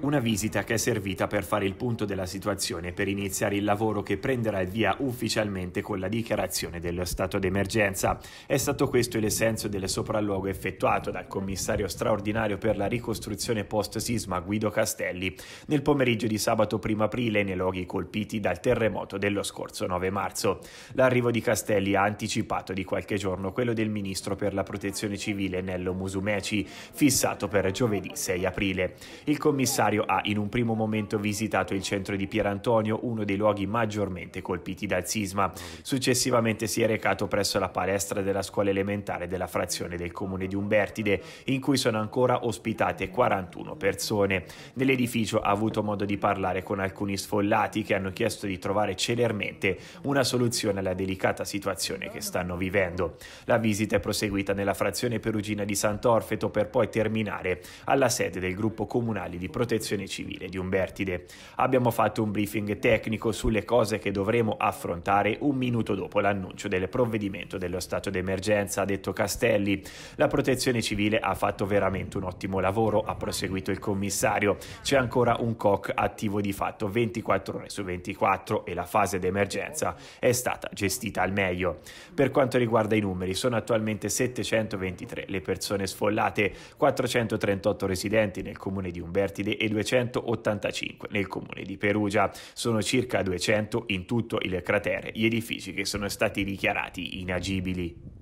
Una visita che è servita per fare il punto della situazione e per iniziare il lavoro che prenderà il via ufficialmente con la dichiarazione dello stato d'emergenza. È stato questo l'essenso del sopralluogo effettuato dal commissario straordinario per la ricostruzione post-sisma Guido Castelli nel pomeriggio di sabato 1 aprile nei luoghi colpiti dal terremoto dello scorso 9 marzo. L'arrivo di Castelli ha anticipato di qualche giorno quello del ministro per la protezione civile Nello Musumeci, fissato per giorni giovedì 6 aprile. Il commissario ha in un primo momento visitato il centro di Pierantonio, uno dei luoghi maggiormente colpiti dal sisma. Successivamente si è recato presso la palestra della scuola elementare della frazione del comune di Umbertide, in cui sono ancora ospitate 41 persone. Nell'edificio ha avuto modo di parlare con alcuni sfollati che hanno chiesto di trovare celermente una soluzione alla delicata situazione che stanno vivendo. La visita è proseguita nella frazione perugina di Sant'Orfeto per poi terminare alla sede del gruppo comunale di protezione civile di Umbertide. Abbiamo fatto un briefing tecnico sulle cose che dovremo affrontare un minuto dopo l'annuncio del provvedimento dello stato d'emergenza, ha detto Castelli. La protezione civile ha fatto veramente un ottimo lavoro, ha proseguito il commissario. C'è ancora un COC attivo di fatto 24 ore su 24 e la fase d'emergenza è stata gestita al meglio. Per quanto riguarda i numeri, sono attualmente 723 le persone sfollate, 430 138 residenti nel comune di Umbertide e 285 nel comune di Perugia. Sono circa 200 in tutto il cratere gli edifici che sono stati dichiarati inagibili.